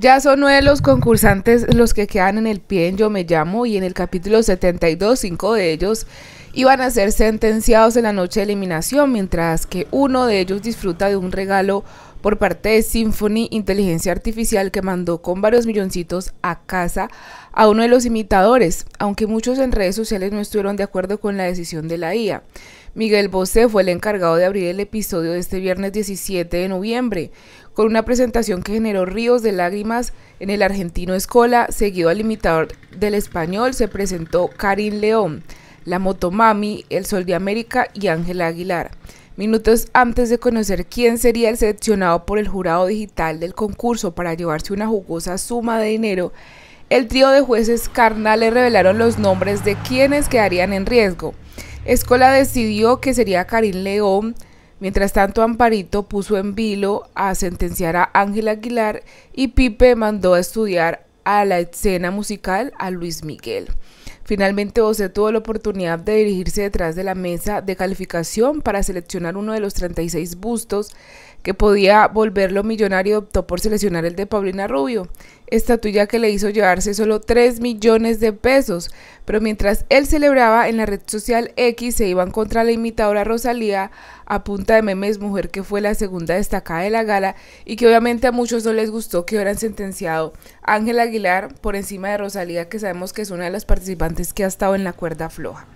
Ya son nueve los concursantes los que quedan en el pie en Yo Me Llamo y en el capítulo 72, cinco de ellos iban a ser sentenciados en la noche de eliminación, mientras que uno de ellos disfruta de un regalo por parte de Symphony Inteligencia Artificial que mandó con varios milloncitos a casa a uno de los imitadores, aunque muchos en redes sociales no estuvieron de acuerdo con la decisión de la IA. Miguel Bosé fue el encargado de abrir el episodio de este viernes 17 de noviembre, con una presentación que generó ríos de lágrimas en el argentino Escola, seguido al imitador del español se presentó Karim León. La Motomami, El Sol de América y Ángela Aguilar. Minutos antes de conocer quién sería el seleccionado por el jurado digital del concurso para llevarse una jugosa suma de dinero, el trío de jueces Carna le revelaron los nombres de quienes quedarían en riesgo. Escola decidió que sería Karim León, Mientras tanto, Amparito puso en vilo a sentenciar a Ángela Aguilar y Pipe mandó a estudiar a la escena musical a Luis Miguel. Finalmente, José tuvo la oportunidad de dirigirse detrás de la mesa de calificación para seleccionar uno de los 36 bustos que podía volverlo millonario y optó por seleccionar el de Paulina Rubio estatuilla que le hizo llevarse solo 3 millones de pesos. Pero mientras él celebraba en la red social X, se iban contra la imitadora Rosalía a punta de memes, mujer que fue la segunda destacada de la gala y que obviamente a muchos no les gustó que hubieran sentenciado Ángel Aguilar por encima de Rosalía, que sabemos que es una de las participantes que ha estado en la cuerda floja.